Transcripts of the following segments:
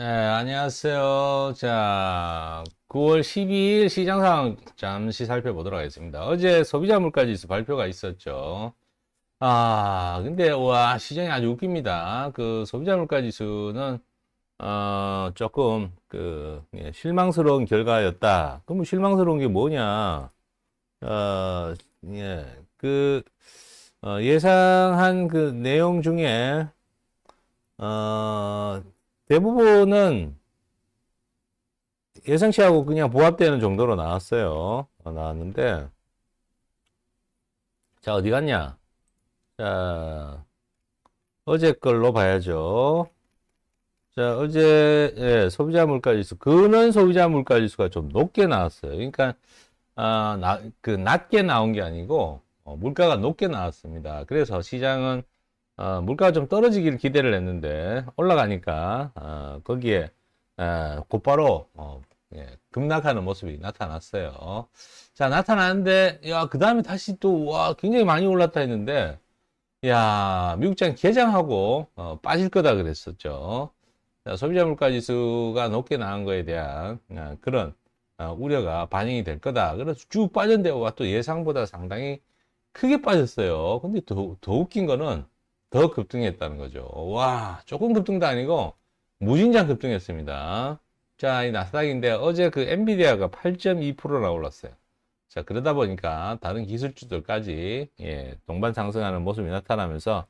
네, 안녕하세요. 자, 9월 12일 시장 상 잠시 살펴보도록 하겠습니다. 어제 소비자 물가 지수 발표가 있었죠. 아, 근데 와, 시장이 아주 웃깁니다. 그 소비자 물가 지수는 어, 조금 그 예, 실망스러운 결과였다. 그럼 뭐 실망스러운 게 뭐냐? 어, 예. 그 어, 예상한 그 내용 중에 어, 대부분은 예상치하고 그냥 보합되는 정도로 나왔어요. 나왔는데 자 어디 갔냐? 자 어제 걸로 봐야죠. 자 어제 예, 소비자 물가지수 근원 소비자 물가지수가 좀 높게 나왔어요. 그러니까 아, 나, 그 낮게 나온 게 아니고 어, 물가가 높게 나왔습니다. 그래서 시장은 어, 물가가 좀 떨어지길 기대를 했는데 올라가니까 어, 거기에 에, 어, 곧바로 어, 예, 급락하는 모습이 나타났어요. 자나타났는데 야그 다음에 다시 또 와 굉장히 많이 올랐다 했는데 야 미국장 개장하고 어, 빠질 거다 그랬었죠. 자, 소비자 물가 지수가 높게 나온 거에 대한 어, 그런 어, 우려가 반영이 될 거다. 그래서 쭉 빠졌는데 와또 예상보다 상당히 크게 빠졌어요. 근데 더, 더 웃긴 거는 더 급등했다는 거죠. 와, 조금 급등도 아니고 무진장 급등했습니다. 자, 이 나스닥인데 어제 그 엔비디아가 8.2%나 올랐어요. 자, 그러다 보니까 다른 기술주들까지 예, 동반 상승하는 모습이 나타나면서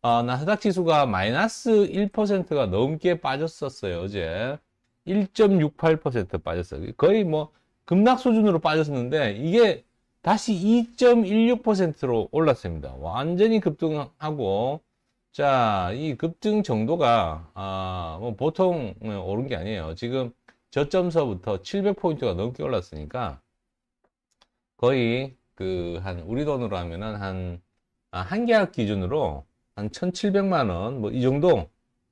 어, 나스닥 지수가 마이너스 1%가 넘게 빠졌었어요. 어제 1.68% 빠졌어요. 거의 뭐 급락 수준으로 빠졌었는데 이게 다시 2.16%로 올랐습니다. 완전히 급등하고 자, 이 급등 정도가 아, 뭐 보통 오른 게 아니에요. 지금 저점서부터 700포인트가 넘게 올랐으니까 거의 그 한 우리 돈으로 하면은 한한 아, 계약 기준으로 한 1,700만 원 뭐 이 정도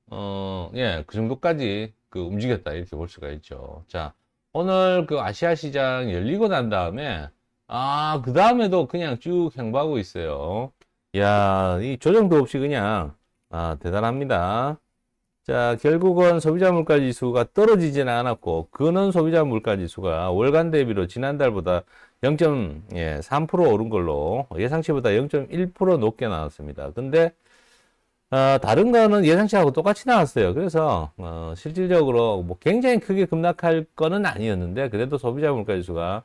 어, 예, 그 정도까지 그 움직였다 이렇게 볼 수가 있죠. 자, 오늘 그 아시아 시장 열리고 난 다음에 아, 그 다음에도 그냥 쭉 행보하고 있어요. 야, 이 조정도 없이 그냥, 아, 대단합니다. 자, 결국은 소비자 물가 지수가 떨어지진 않았고, 근원 소비자 물가 지수가 월간 대비로 지난달보다 0.3% 오른 걸로 예상치보다 0.1% 높게 나왔습니다. 근데 어, 다른 거는 예상치하고 똑같이 나왔어요. 그래서 어, 실질적으로 뭐 굉장히 크게 급락할 거는 아니었는데 그래도 소비자 물가지수가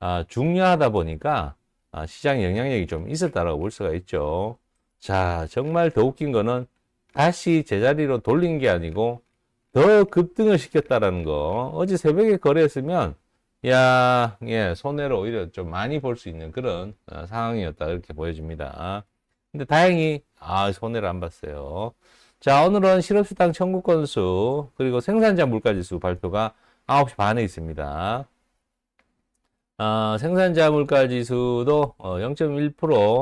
아, 중요하다 보니까 아, 시장 영향력이 좀 있었다라고 볼 수가 있죠. 자, 정말 더 웃긴 거는 다시 제자리로 돌린 게 아니고 더 급등을 시켰다라는 거. 어제 새벽에 거래했으면 야, 예, 손해를 오히려 좀 많이 볼 수 있는 그런 어, 상황이었다 이렇게 보여집니다. 근데 다행히 아, 손해를 안 봤어요. 자, 오늘은 실업수당 청구 건수 그리고 생산자 물가지수 발표가 9시 반에 있습니다. 아, 생산자 물가 지수도 어, 0.1%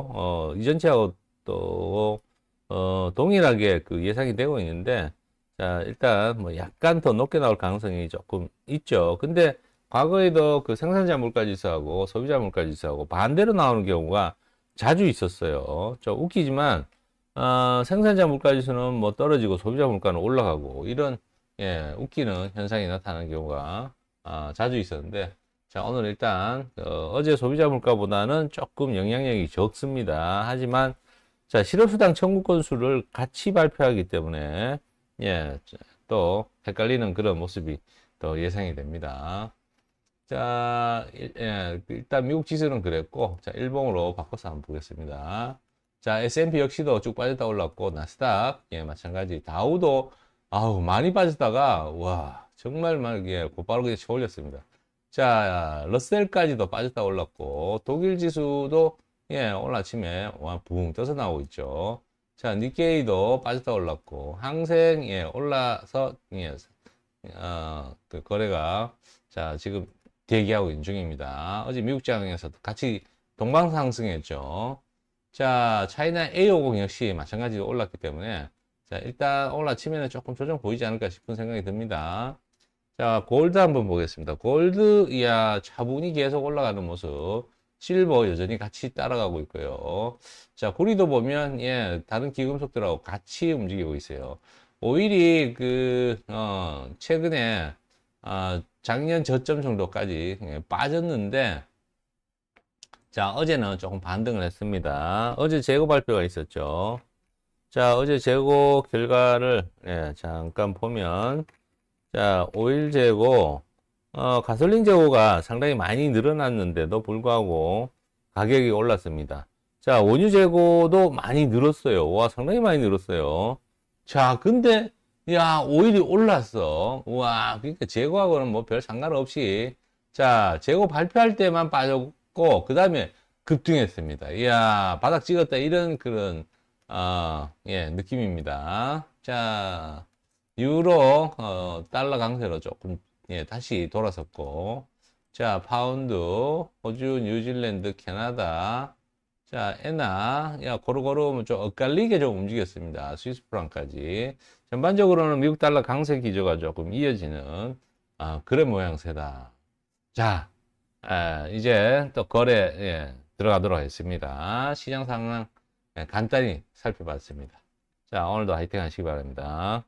어, 이전치하고 또 어, 동일하게 그 예상이 되고 있는데 자, 일단 뭐 약간 더 높게 나올 가능성이 조금 있죠. 근데 과거에도 그 생산자 물가 지수하고 소비자 물가 지수하고 반대로 나오는 경우가 자주 있었어요. 좀 웃기지만 어, 아, 생산자 물가 지수는 뭐 떨어지고 소비자 물가는 올라가고 이런 예, 웃기는 현상이 나타나는 경우가 아, 자주 있었는데 자 오늘 일단 어, 제 소비자 물가보다는 조금 영향력이 적습니다. 하지만 자 실업수당 청구 건수를 같이 발표하기 때문에 예, 또 헷갈리는 그런 모습이 더 예상이 됩니다. 자 예, 그 일단 미국 지수는 그랬고 자 일봉으로 바꿔서 한번 보겠습니다. 자 S&P 역시도 쭉 빠졌다 올랐고 나스닥 예 마찬가지 다우도 아우 많이 빠졌다가 와 정말 막 예, 곧바로 그냥 쳐올렸습니다. 자, 러셀까지도 빠졌다 올랐고 독일 지수도 예, 오늘 아침에 와, 붕 떠서 나오고 있죠. 자, 니케이도 빠졌다 올랐고 항생 예, 올라서 예, 어, 그 거래가 자, 지금 대기하고 있는 중입니다. 어제 미국 장에서도 같이 동방 상승했죠. 자, 차이나 A50 역시 마찬가지로 올랐기 때문에 자, 일단 올침에는 조금 조정 보이지 않을까 싶은 생각이 듭니다. 자, 골드 한번 보겠습니다. 골드 이하 차분히 계속 올라가는 모습. 실버 여전히 같이 따라가고 있고요. 자, 고리도 보면 예, 다른 기금속들하고 같이 움직이고 있어요. 오일이 그 어, 최근에 아 작년 저점 정도까지 예, 빠졌는데 자, 어제는 조금 반등을 했습니다. 어제 재고 발표가 있었죠. 자, 어제 재고 결과를 예, 잠깐 보면 자, 오일 재고, 어, 가솔린 재고가 상당히 많이 늘어났는데도 불구하고 가격이 올랐습니다. 자, 원유 재고도 많이 늘었어요. 와, 상당히 많이 늘었어요. 자, 근데, 야, 오일이 올랐어. 와, 그러니까 재고하고는 뭐 별 상관없이. 자, 재고 발표할 때만 빠졌고, 그 다음에 급등했습니다. 이야, 바닥 찍었다. 이런 그런, 어, 예, 느낌입니다. 자. 유로 어, 달러 강세로 조금 예, 다시 돌아섰고 자 파운드 호주 뉴질랜드 캐나다 자 엔화 야 고루고루 좀 엇갈리게 좀 움직였습니다 스위스 프랑까지 전반적으로는 미국 달러 강세 기조가 조금 이어지는 아, 그런 모양새다 자 에, 아, 이제 또 거래 예, 들어가도록 하겠습니다 시장 상황 예, 간단히 살펴봤습니다 자 오늘도 화이팅 하시기 바랍니다